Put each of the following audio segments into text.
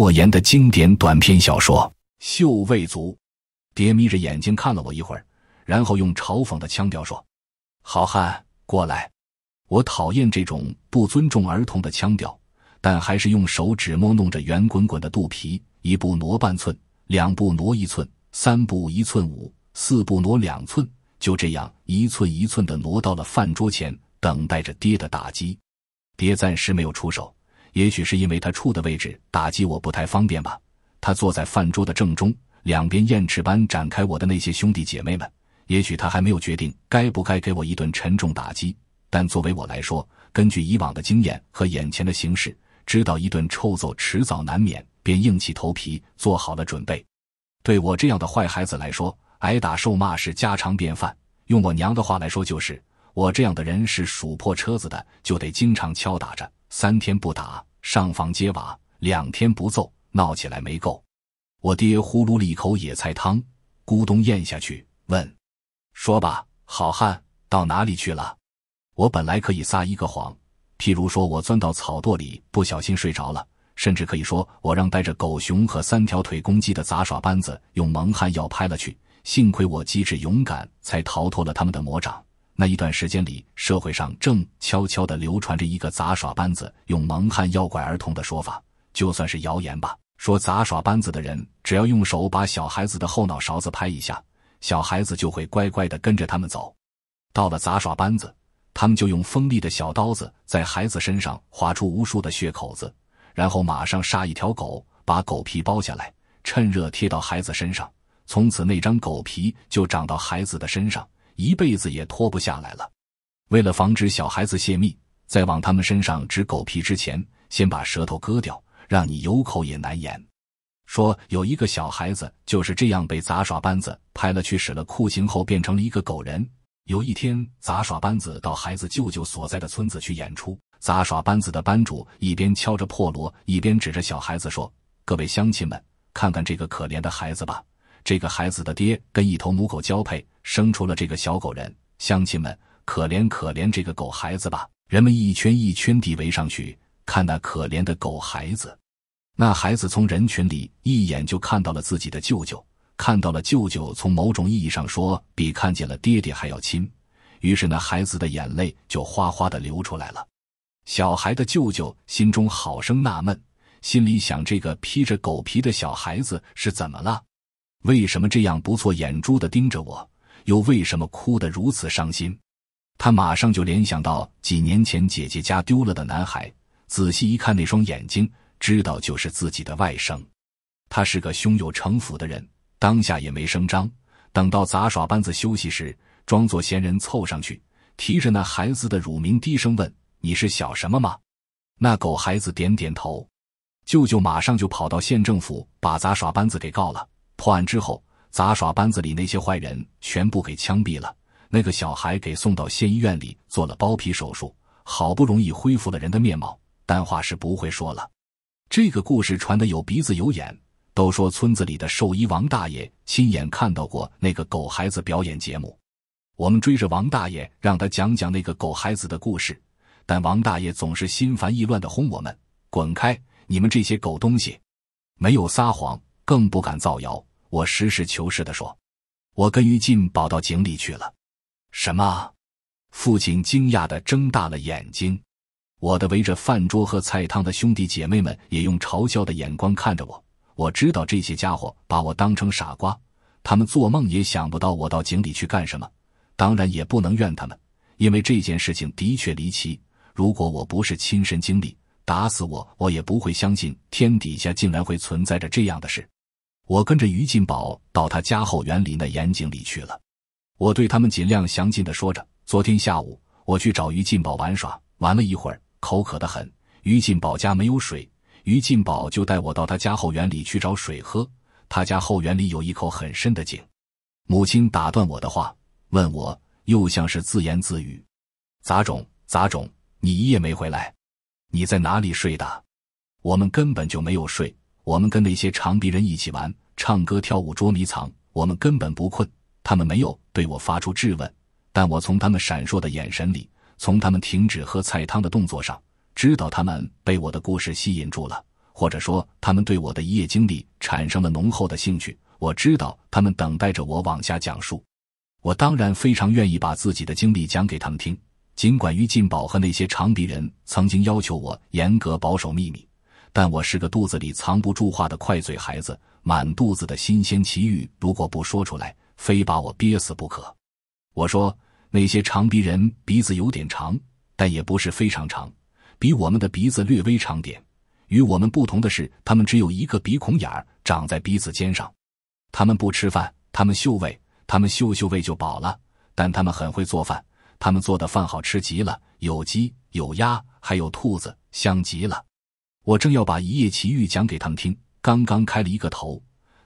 莫言的经典短篇小说《秀未足》，爹眯着眼睛看了我一会儿，然后用嘲讽的腔调说：“好汉过来！”我讨厌这种不尊重儿童的腔调，但还是用手指摸弄着圆滚滚的肚皮，一步挪半寸，两步挪一寸，三步一寸五，四步挪两寸，就这样一寸一寸的挪到了饭桌前，等待着爹的打击。爹暂时没有出手。也许是因为他处的位置打击我不太方便吧。他坐在饭桌的正中，两边燕翅般展开我的那些兄弟姐妹们。也许他还没有决定该不该给我一顿沉重打击，但作为我来说，根据以往的经验和眼前的形势，知道一顿臭揍迟早难免，便硬起头皮做好了准备。对我这样的坏孩子来说，挨打受骂是家常便饭。用我娘的话来说，就是我这样的人是数破车子的，就得经常敲打着。三天不打，上房揭瓦；两天不揍，闹起来没够。我爹呼噜了一口野菜汤，咕咚咽下去，问：“说吧，好汉到哪里去了？”我本来可以撒一个谎，譬如说我钻到草垛里不小心睡着了，甚至可以说我让带着狗熊和三条腿公鸡的杂耍班子用蒙汗药拍了去。幸亏我机智勇敢，才逃脱了他们的魔掌。那一段时间里，社会上正悄悄地流传着一个杂耍班子用蒙汉药拐儿童的说法，就算是谣言吧。说杂耍班子的人，只要用手把小孩子的后脑勺子拍一下，小孩子就会乖乖地跟着他们走。到了杂耍班子，他们就用锋利的小刀子在孩子身上划出无数的血口子，然后马上杀一条狗，把狗皮剥下来，趁热贴到孩子身上，从此那张狗皮就长到孩子的身上。一辈子也脱不下来了。为了防止小孩子泄密，在往他们身上指狗皮之前，先把舌头割掉，让你有口也难言。说有一个小孩子就是这样被杂耍班子拍了去，使了酷刑后变成了一个狗人。有一天，杂耍班子到孩子舅舅所在的村子去演出，杂耍班子的班主一边敲着破锣，一边指着小孩子说：“各位乡亲们，看看这个可怜的孩子吧。这个孩子的爹跟一头母狗交配。”生出了这个小狗人，乡亲们，可怜可怜这个狗孩子吧！人们一圈一圈地围上去，看那可怜的狗孩子。那孩子从人群里一眼就看到了自己的舅舅，看到了舅舅，从某种意义上说，比看见了爹爹还要亲。于是那孩子的眼泪就哗哗地流出来了。小孩的舅舅心中好生纳闷，心里想：这个披着狗皮的小孩子是怎么了？为什么这样不错眼珠的盯着我？又为什么哭得如此伤心？他马上就联想到几年前姐姐家丢了的男孩，仔细一看那双眼睛，知道就是自己的外甥。他是个胸有城府的人，当下也没声张。等到杂耍班子休息时，装作闲人凑上去，提着那孩子的乳名，低声问：“你是小什么吗？”那狗孩子点点头。舅舅马上就跑到县政府，把杂耍班子给告了。破案之后。杂耍班子里那些坏人全部给枪毙了，那个小孩给送到县医院里做了包皮手术，好不容易恢复了人的面貌，但话是不会说了。这个故事传得有鼻子有眼，都说村子里的兽医王大爷亲眼看到过那个狗孩子表演节目。我们追着王大爷让他讲讲那个狗孩子的故事，但王大爷总是心烦意乱地轰我们：“滚开！你们这些狗东西，没有撒谎，更不敢造谣。”我实事求是的说，我跟于禁跑到井里去了。什么？父亲惊讶的睁大了眼睛。我的围着饭桌和菜汤的兄弟姐妹们也用嘲笑的眼光看着我。我知道这些家伙把我当成傻瓜，他们做梦也想不到我到井里去干什么。当然也不能怨他们，因为这件事情的确离奇。如果我不是亲身经历，打死我我也不会相信天底下竟然会存在着这样的事。我跟着于进宝到他家后园林的眼井里去了。我对他们尽量详尽的说着：昨天下午我去找于进宝玩耍，玩了一会儿，口渴的很。于进宝家没有水，于进宝就带我到他家后园里去找水喝。他家后园里有一口很深的井。母亲打断我的话，问我，又像是自言自语：“杂种，杂种，你一夜没回来，你在哪里睡的？我们根本就没有睡，我们跟那些长鼻人一起玩。”唱歌、跳舞、捉迷藏，我们根本不困。他们没有对我发出质问，但我从他们闪烁的眼神里，从他们停止喝菜汤的动作上，知道他们被我的故事吸引住了，或者说，他们对我的一夜经历产生了浓厚的兴趣。我知道他们等待着我往下讲述。我当然非常愿意把自己的经历讲给他们听，尽管于进宝和那些长鼻人曾经要求我严格保守秘密。但我是个肚子里藏不住话的快嘴孩子，满肚子的新鲜奇遇，如果不说出来，非把我憋死不可。我说，那些长鼻人鼻子有点长，但也不是非常长，比我们的鼻子略微长点。与我们不同的是，他们只有一个鼻孔眼儿，长在鼻子尖上。他们不吃饭，他们嗅味，他们嗅嗅味就饱了。但他们很会做饭，他们做的饭好吃极了，有鸡有鸭还有兔子，香极了。我正要把一夜奇遇讲给他们听，刚刚开了一个头，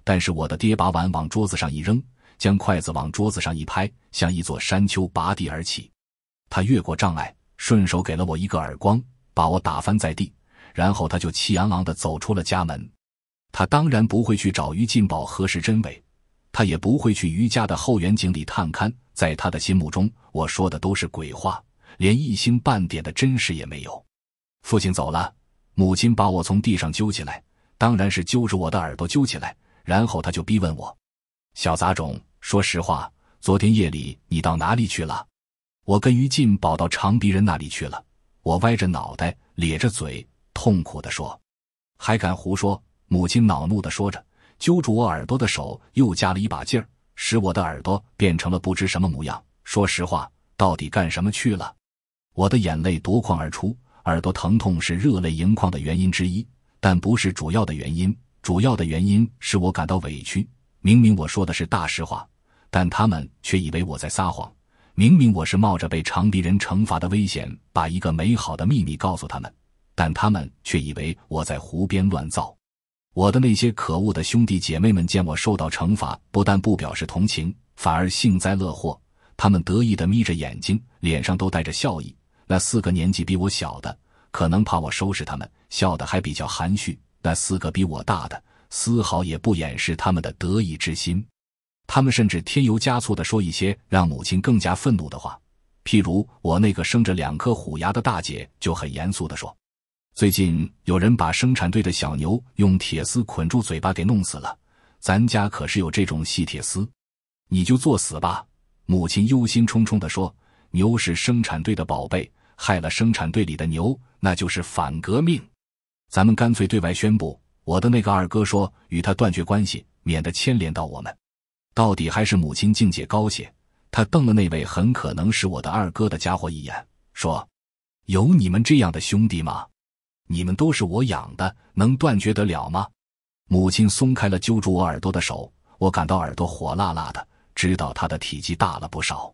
但是我的爹把碗往桌子上一扔，将筷子往桌子上一拍，像一座山丘拔地而起。他越过障碍，顺手给了我一个耳光，把我打翻在地，然后他就气昂昂地走出了家门。他当然不会去找于进宝核实真伪，他也不会去于家的后园井里探勘。在他的心目中，我说的都是鬼话，连一星半点的真实也没有。父亲走了。母亲把我从地上揪起来，当然是揪着我的耳朵揪起来。然后他就逼问我：“小杂种，说实话，昨天夜里你到哪里去了？”我跟于禁跑到长鼻人那里去了。我歪着脑袋，咧着嘴，痛苦的说：“还敢胡说！”母亲恼怒的说着，揪住我耳朵的手又加了一把劲儿，使我的耳朵变成了不知什么模样。说实话，到底干什么去了？我的眼泪夺眶而出。耳朵疼痛是热泪盈眶的原因之一，但不是主要的原因。主要的原因是我感到委屈。明明我说的是大实话，但他们却以为我在撒谎。明明我是冒着被长鼻人惩罚的危险，把一个美好的秘密告诉他们，但他们却以为我在胡编乱造。我的那些可恶的兄弟姐妹们见我受到惩罚，不但不表示同情，反而幸灾乐祸。他们得意地眯着眼睛，脸上都带着笑意。那四个年纪比我小的，可能怕我收拾他们，笑得还比较含蓄；那四个比我大的，丝毫也不掩饰他们的得意之心。他们甚至添油加醋地说一些让母亲更加愤怒的话。譬如，我那个生着两颗虎牙的大姐就很严肃地说：“最近有人把生产队的小牛用铁丝捆住嘴巴给弄死了，咱家可是有这种细铁丝，你就作死吧。”母亲忧心忡忡地说。牛是生产队的宝贝，害了生产队里的牛，那就是反革命。咱们干脆对外宣布，我的那个二哥说与他断绝关系，免得牵连到我们。到底还是母亲境界高些，她瞪了那位很可能是我的二哥的家伙一眼，说：“有你们这样的兄弟吗？你们都是我养的，能断绝得了吗？”母亲松开了揪住我耳朵的手，我感到耳朵火辣辣的，知道他的体积大了不少。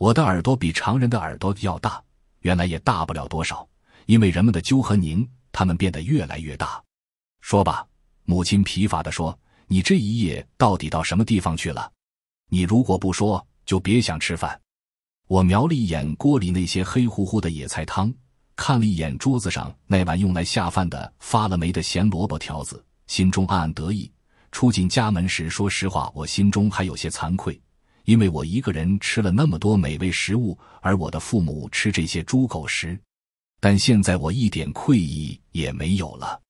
我的耳朵比常人的耳朵要大，原来也大不了多少，因为人们的揪和拧，他们变得越来越大。说吧，母亲疲乏地说：“你这一夜到底到什么地方去了？你如果不说，就别想吃饭。”我瞄了一眼锅里那些黑乎乎的野菜汤，看了一眼桌子上那碗用来下饭的发了霉的咸萝卜条子，心中暗暗得意。出进家门时，说实话，我心中还有些惭愧。因为我一个人吃了那么多美味食物，而我的父母吃这些猪狗食，但现在我一点愧意也没有了。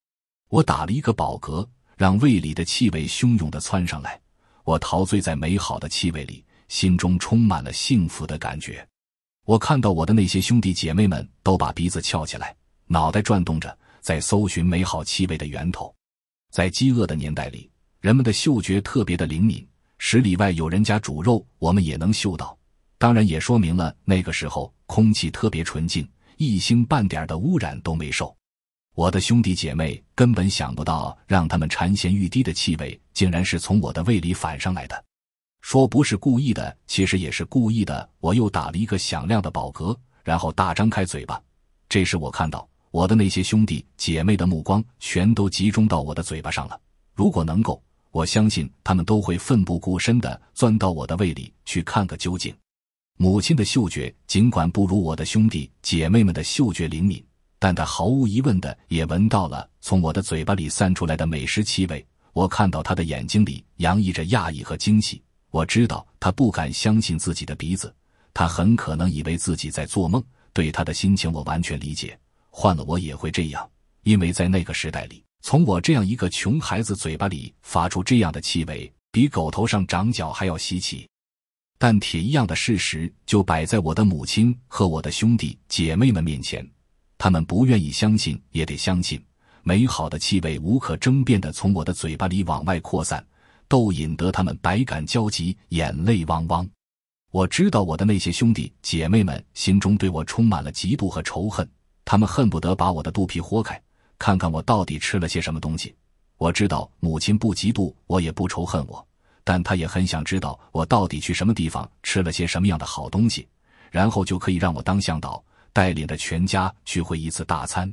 我打了一个饱嗝，让胃里的气味汹涌地窜上来。我陶醉在美好的气味里，心中充满了幸福的感觉。我看到我的那些兄弟姐妹们都把鼻子翘起来，脑袋转动着，在搜寻美好气味的源头。在饥饿的年代里，人们的嗅觉特别的灵敏。十里外有人家煮肉，我们也能嗅到。当然，也说明了那个时候空气特别纯净，一星半点的污染都没受。我的兄弟姐妹根本想不到，让他们馋涎欲滴的气味，竟然是从我的胃里反上来的。说不是故意的，其实也是故意的。我又打了一个响亮的饱嗝，然后大张开嘴巴。这时，我看到我的那些兄弟姐妹的目光全都集中到我的嘴巴上了。如果能够。我相信他们都会奋不顾身地钻到我的胃里去看个究竟。母亲的嗅觉尽管不如我的兄弟姐妹们的嗅觉灵敏，但她毫无疑问的也闻到了从我的嘴巴里散出来的美食气味。我看到她的眼睛里洋溢着讶异和惊喜。我知道她不敢相信自己的鼻子，她很可能以为自己在做梦。对她的心情，我完全理解。换了我也会这样，因为在那个时代里。从我这样一个穷孩子嘴巴里发出这样的气味，比狗头上长角还要稀奇。但铁一样的事实就摆在我的母亲和我的兄弟姐妹们面前，他们不愿意相信也得相信。美好的气味无可争辩地从我的嘴巴里往外扩散，都引得他们百感交集，眼泪汪汪。我知道我的那些兄弟姐妹们心中对我充满了嫉妒和仇恨，他们恨不得把我的肚皮豁开。看看我到底吃了些什么东西，我知道母亲不嫉妒我，也不仇恨我，但她也很想知道我到底去什么地方吃了些什么样的好东西，然后就可以让我当向导，带领着全家去会一次大餐。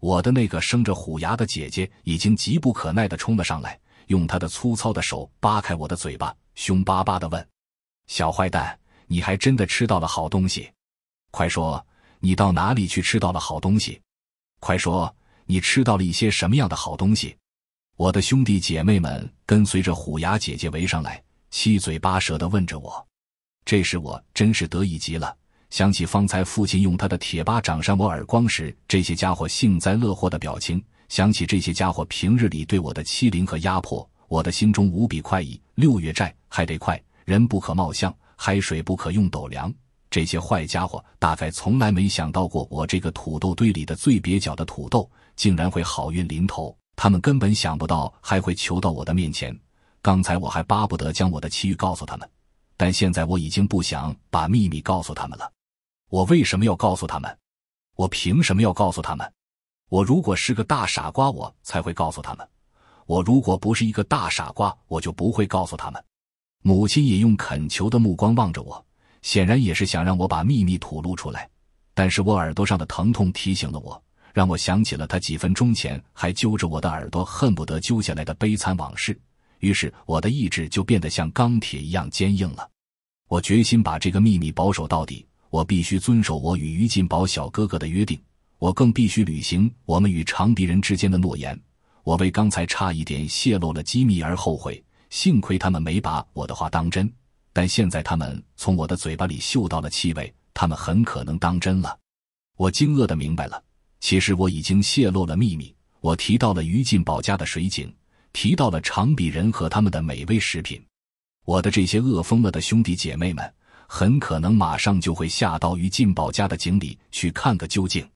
我的那个生着虎牙的姐姐已经急不可耐地冲了上来，用她的粗糙的手扒开我的嘴巴，凶巴巴地问：“小坏蛋，你还真的吃到了好东西？快说，你到哪里去吃到了好东西？快说！”你吃到了一些什么样的好东西？我的兄弟姐妹们跟随着虎牙姐姐围上来，七嘴八舌地问着我。这时我真是得意极了。想起方才父亲用他的铁巴掌扇我耳光时，这些家伙幸灾乐祸的表情；想起这些家伙平日里对我的欺凌和压迫，我的心中无比快意。六月债还得快，人不可貌相，海水不可用斗量。这些坏家伙大概从来没想到过，我这个土豆堆里的最蹩脚的土豆。竟然会好运临头，他们根本想不到还会求到我的面前。刚才我还巴不得将我的奇遇告诉他们，但现在我已经不想把秘密告诉他们了。我为什么要告诉他们？我凭什么要告诉他们？我如果是个大傻瓜，我才会告诉他们；我如果不是一个大傻瓜，我就不会告诉他们。母亲也用恳求的目光望着我，显然也是想让我把秘密吐露出来。但是我耳朵上的疼痛提醒了我。让我想起了他几分钟前还揪着我的耳朵，恨不得揪下来的悲惨往事。于是我的意志就变得像钢铁一样坚硬了。我决心把这个秘密保守到底。我必须遵守我与于进宝小哥哥的约定。我更必须履行我们与长笛人之间的诺言。我为刚才差一点泄露了机密而后悔。幸亏他们没把我的话当真。但现在他们从我的嘴巴里嗅到了气味，他们很可能当真了。我惊愕的明白了。其实我已经泄露了秘密，我提到了于进宝家的水井，提到了长臂人和他们的美味食品。我的这些饿疯了的兄弟姐妹们，很可能马上就会下到于进宝家的井里去看个究竟。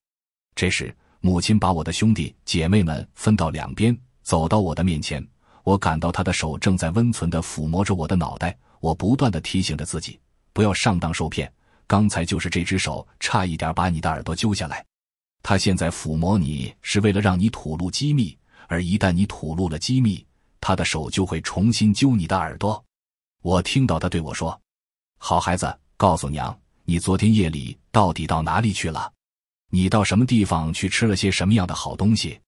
这时，母亲把我的兄弟姐妹们分到两边，走到我的面前。我感到她的手正在温存的抚摸着我的脑袋。我不断的提醒着自己，不要上当受骗。刚才就是这只手，差一点把你的耳朵揪下来。他现在抚摸你是为了让你吐露机密，而一旦你吐露了机密，他的手就会重新揪你的耳朵。我听到他对我说：“好孩子，告诉娘，你昨天夜里到底到哪里去了？你到什么地方去吃了些什么样的好东西？”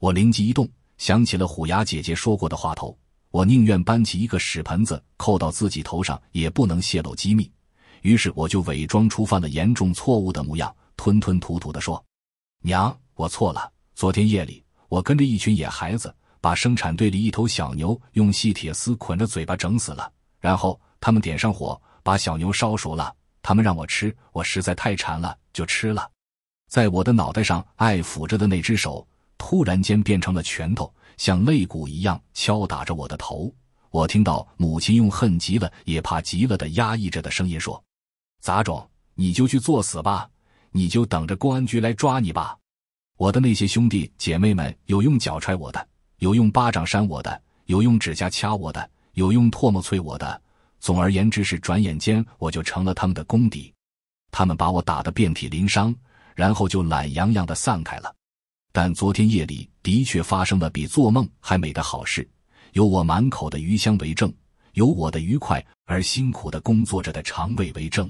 我灵机一动，想起了虎牙姐姐说过的话头，我宁愿搬起一个屎盆子扣到自己头上，也不能泄露机密。于是我就伪装出犯了严重错误的模样，吞吞吐吐地说。娘，我错了。昨天夜里，我跟着一群野孩子，把生产队里一头小牛用细铁丝捆着嘴巴整死了，然后他们点上火，把小牛烧熟了。他们让我吃，我实在太馋了，就吃了。在我的脑袋上爱抚着的那只手，突然间变成了拳头，像肋骨一样敲打着我的头。我听到母亲用恨极了也怕极了的压抑着的声音说：“杂种，你就去作死吧。”你就等着公安局来抓你吧！我的那些兄弟姐妹们，有用脚踹我的，有用巴掌扇我的，有用指甲掐我的，有用唾沫啐我的。总而言之是，转眼间我就成了他们的公敌。他们把我打得遍体鳞伤，然后就懒洋洋的散开了。但昨天夜里的确发生了比做梦还美的好事，有我满口的鱼香为证，有我的愉快而辛苦的工作着的肠胃为证。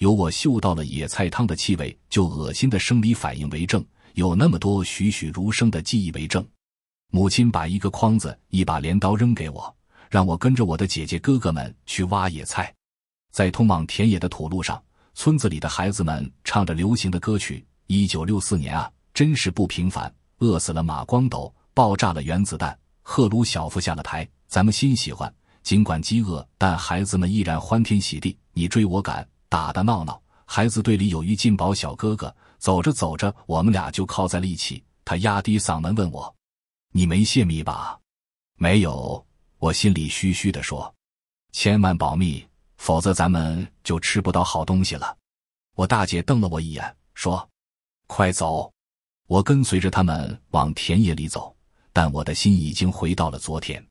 有我嗅到了野菜汤的气味就恶心的生理反应为证，有那么多栩栩如生的记忆为证。母亲把一个筐子、一把镰刀扔给我，让我跟着我的姐姐、哥哥们去挖野菜。在通往田野的土路上，村子里的孩子们唱着流行的歌曲：“一九六四年啊，真是不平凡，饿死了马光斗，爆炸了原子弹，赫鲁晓夫下了台，咱们心喜欢。尽管饥饿，但孩子们依然欢天喜地，你追我赶。”打打闹闹，孩子队里有一进宝小哥哥。走着走着，我们俩就靠在了一起。他压低嗓门问我：“你没泄密吧？”“没有。”我心里虚虚的说，“千万保密，否则咱们就吃不到好东西了。”我大姐瞪了我一眼，说：“快走！”我跟随着他们往田野里走，但我的心已经回到了昨天。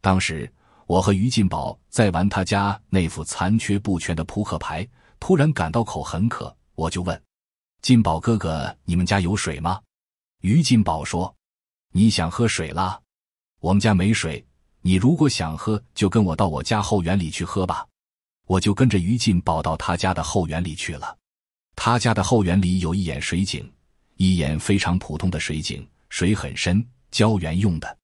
当时我和于进宝在玩他家那副残缺不全的扑克牌。突然感到口很渴，我就问：“金宝哥哥，你们家有水吗？”于金宝说：“你想喝水啦？我们家没水。你如果想喝，就跟我到我家后园里去喝吧。”我就跟着于进宝到他家的后园里去了。他家的后园里有一眼水井，一眼非常普通的水井，水很深，浇园用的。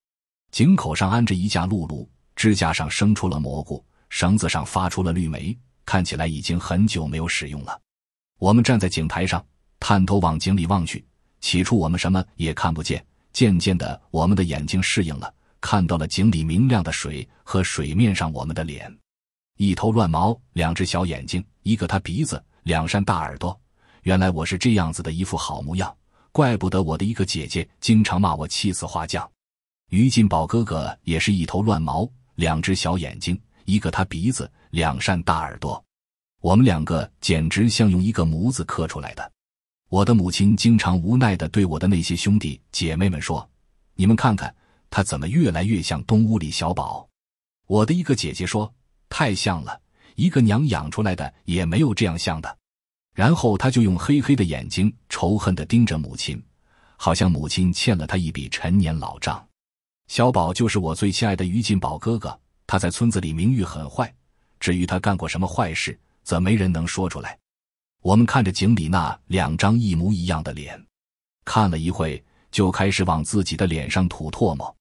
井口上安着一架辘轳，支架上生出了蘑菇，绳子上发出了绿霉。看起来已经很久没有使用了。我们站在井台上，探头往井里望去。起初我们什么也看不见，渐渐的我们的眼睛适应了，看到了井里明亮的水和水面上我们的脸。一头乱毛，两只小眼睛，一个塌鼻子，两扇大耳朵。原来我是这样子的一副好模样，怪不得我的一个姐姐经常骂我气死花匠。于进宝哥哥也是一头乱毛，两只小眼睛。一个他鼻子，两扇大耳朵，我们两个简直像用一个模子刻出来的。我的母亲经常无奈的对我的那些兄弟姐妹们说：“你们看看，他怎么越来越像东屋里小宝？”我的一个姐姐说：“太像了，一个娘养出来的也没有这样像的。”然后他就用黑黑的眼睛仇恨的盯着母亲，好像母亲欠了他一笔陈年老账。小宝就是我最亲爱的于进宝哥哥。他在村子里名誉很坏，至于他干过什么坏事，则没人能说出来。我们看着井里那两张一模一样的脸，看了一会，就开始往自己的脸上吐唾沫。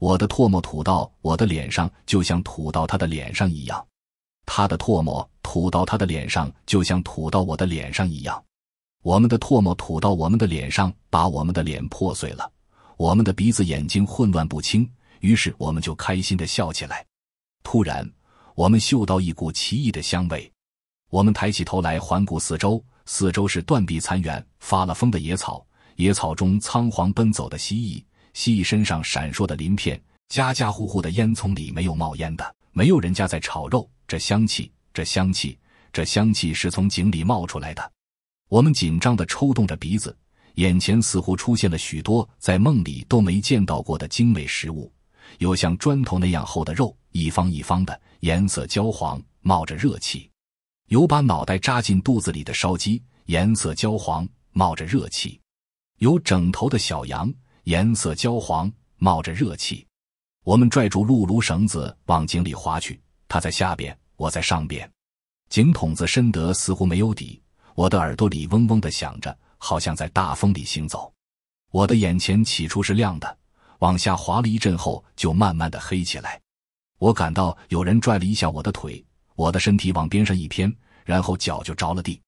我的唾沫吐到我的脸上，就像吐到他的脸上一样；他的唾沫吐到他的脸上，就像吐到我的脸上一样。我们的唾沫吐到我们的脸上，把我们的脸破碎了，我们的鼻子、眼睛混乱不清。于是，我们就开心的笑起来。突然，我们嗅到一股奇异的香味。我们抬起头来，环顾四周，四周是断壁残垣，发了疯的野草，野草中仓皇奔走的蜥蜴，蜥蜴身上闪烁的鳞片，家家户户的烟囱里没有冒烟的，没有人家在炒肉。这香气，这香气，这香气是从井里冒出来的。我们紧张的抽动着鼻子，眼前似乎出现了许多在梦里都没见到过的精美食物。有像砖头那样厚的肉，一方一方的，颜色焦黄，冒着热气；有把脑袋扎进肚子里的烧鸡，颜色焦黄，冒着热气；有整头的小羊，颜色焦黄，冒着热气。我们拽住辘轳绳子往井里划去，他在下边，我在上边。井筒子深得似乎没有底，我的耳朵里嗡嗡的响着，好像在大风里行走。我的眼前起初是亮的。往下滑了一阵后，就慢慢的黑起来。我感到有人拽了一下我的腿，我的身体往边上一偏，然后脚就着了地。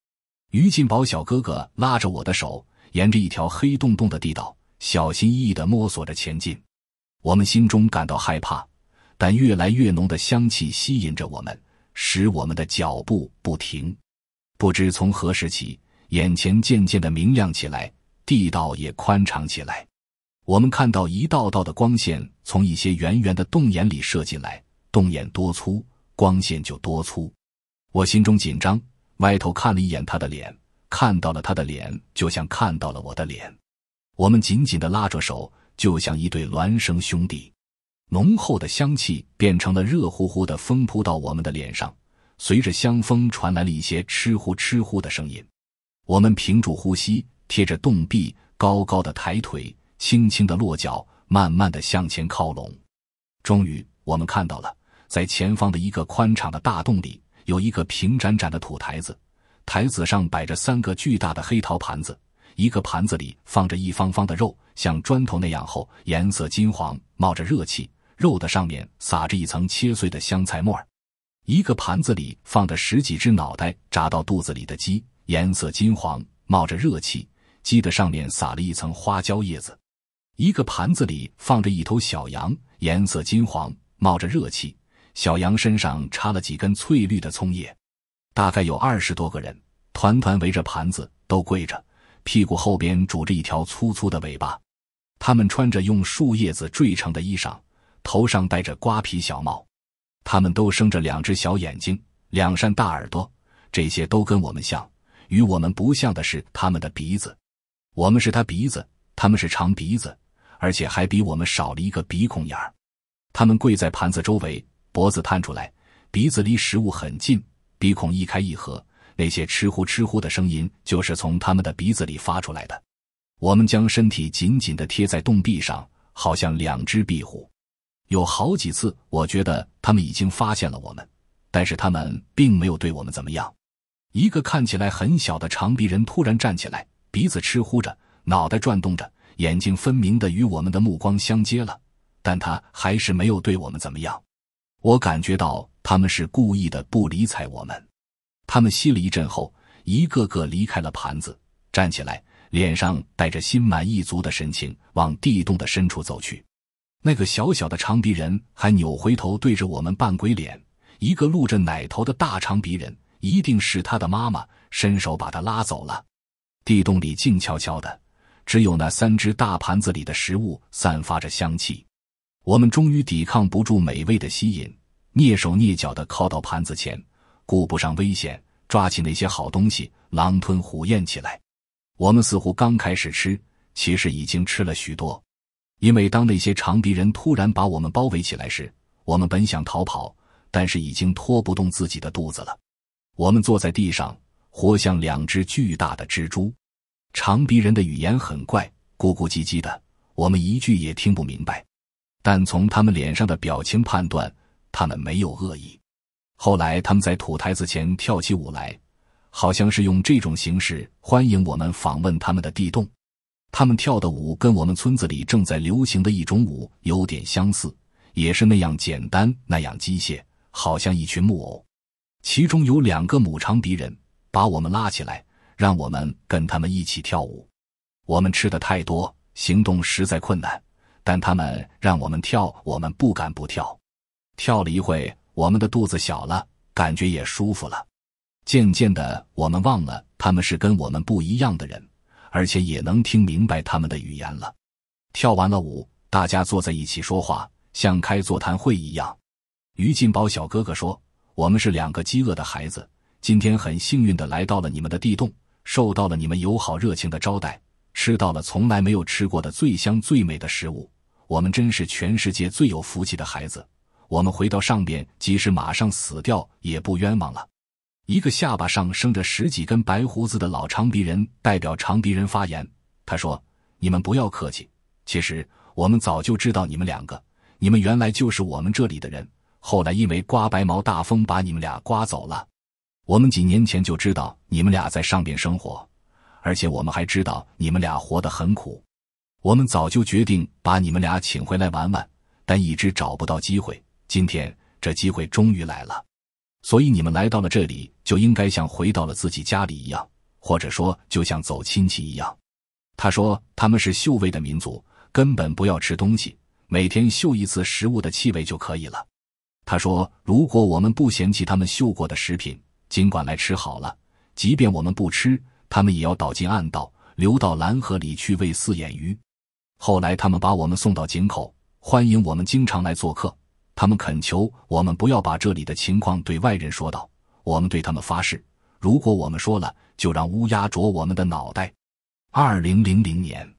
于进宝小哥哥拉着我的手，沿着一条黑洞洞的地道，小心翼翼的摸索着前进。我们心中感到害怕，但越来越浓的香气吸引着我们，使我们的脚步不停。不知从何时起，眼前渐渐的明亮起来，地道也宽敞起来。我们看到一道道的光线从一些圆圆的洞眼里射进来，洞眼多粗，光线就多粗。我心中紧张，歪头看了一眼他的脸，看到了他的脸，就像看到了我的脸。我们紧紧的拉着手，就像一对孪生兄弟。浓厚的香气变成了热乎乎的风扑到我们的脸上，随着香风传来了一些吃呼吃呼的声音。我们屏住呼吸，贴着洞壁，高高的抬腿。轻轻的落脚，慢慢的向前靠拢。终于，我们看到了，在前方的一个宽敞的大洞里，有一个平展展的土台子，台子上摆着三个巨大的黑陶盘子。一个盘子里放着一方方的肉，像砖头那样厚，颜色金黄，冒着热气；肉的上面撒着一层切碎的香菜末儿。一个盘子里放着十几只脑袋扎到肚子里的鸡，颜色金黄，冒着热气；鸡的上面撒了一层花椒叶子。一个盘子里放着一头小羊，颜色金黄，冒着热气。小羊身上插了几根翠绿的葱叶，大概有二十多个人，团团围着盘子，都跪着，屁股后边拄着一条粗粗的尾巴。他们穿着用树叶子缀成的衣裳，头上戴着瓜皮小帽。他们都生着两只小眼睛，两扇大耳朵。这些都跟我们像，与我们不像的是他们的鼻子。我们是他鼻子。他们是长鼻子，而且还比我们少了一个鼻孔眼儿。他们跪在盘子周围，脖子探出来，鼻子离食物很近，鼻孔一开一合，那些吃呼吃呼的声音就是从他们的鼻子里发出来的。我们将身体紧紧地贴在洞壁上，好像两只壁虎。有好几次，我觉得他们已经发现了我们，但是他们并没有对我们怎么样。一个看起来很小的长鼻人突然站起来，鼻子吃呼着。脑袋转动着，眼睛分明的与我们的目光相接了，但他还是没有对我们怎么样。我感觉到他们是故意的不理睬我们。他们吸了一阵后，一个个离开了盘子，站起来，脸上带着心满意足的神情，往地洞的深处走去。那个小小的长鼻人还扭回头对着我们扮鬼脸。一个露着奶头的大长鼻人，一定是他的妈妈，伸手把他拉走了。地洞里静悄悄的。只有那三只大盘子里的食物散发着香气，我们终于抵抗不住美味的吸引，蹑手蹑脚地靠到盘子前，顾不上危险，抓起那些好东西狼吞虎咽起来。我们似乎刚开始吃，其实已经吃了许多，因为当那些长鼻人突然把我们包围起来时，我们本想逃跑，但是已经拖不动自己的肚子了。我们坐在地上，活像两只巨大的蜘蛛。长鼻人的语言很怪，咕咕唧唧的，我们一句也听不明白。但从他们脸上的表情判断，他们没有恶意。后来，他们在土台子前跳起舞来，好像是用这种形式欢迎我们访问他们的地洞。他们跳的舞跟我们村子里正在流行的一种舞有点相似，也是那样简单，那样机械，好像一群木偶。其中有两个母长鼻人把我们拉起来。让我们跟他们一起跳舞。我们吃的太多，行动实在困难，但他们让我们跳，我们不敢不跳。跳了一会，我们的肚子小了，感觉也舒服了。渐渐的，我们忘了他们是跟我们不一样的人，而且也能听明白他们的语言了。跳完了舞，大家坐在一起说话，像开座谈会一样。于进宝小哥哥说：“我们是两个饥饿的孩子，今天很幸运的来到了你们的地洞。”受到了你们友好热情的招待，吃到了从来没有吃过的最香最美的食物，我们真是全世界最有福气的孩子。我们回到上边，即使马上死掉也不冤枉了。一个下巴上生着十几根白胡子的老长鼻人代表长鼻人发言，他说：“你们不要客气，其实我们早就知道你们两个，你们原来就是我们这里的人，后来因为刮白毛大风把你们俩刮走了。”我们几年前就知道你们俩在上边生活，而且我们还知道你们俩活得很苦。我们早就决定把你们俩请回来玩玩，但一直找不到机会。今天这机会终于来了，所以你们来到了这里，就应该像回到了自己家里一样，或者说就像走亲戚一样。他说他们是嗅味的民族，根本不要吃东西，每天嗅一次食物的气味就可以了。他说，如果我们不嫌弃他们嗅过的食品。尽管来吃好了，即便我们不吃，他们也要倒进暗道，流到蓝河里去喂四眼鱼。后来他们把我们送到井口，欢迎我们经常来做客。他们恳求我们不要把这里的情况对外人说道。我们对他们发誓，如果我们说了，就让乌鸦啄我们的脑袋。二零零零年。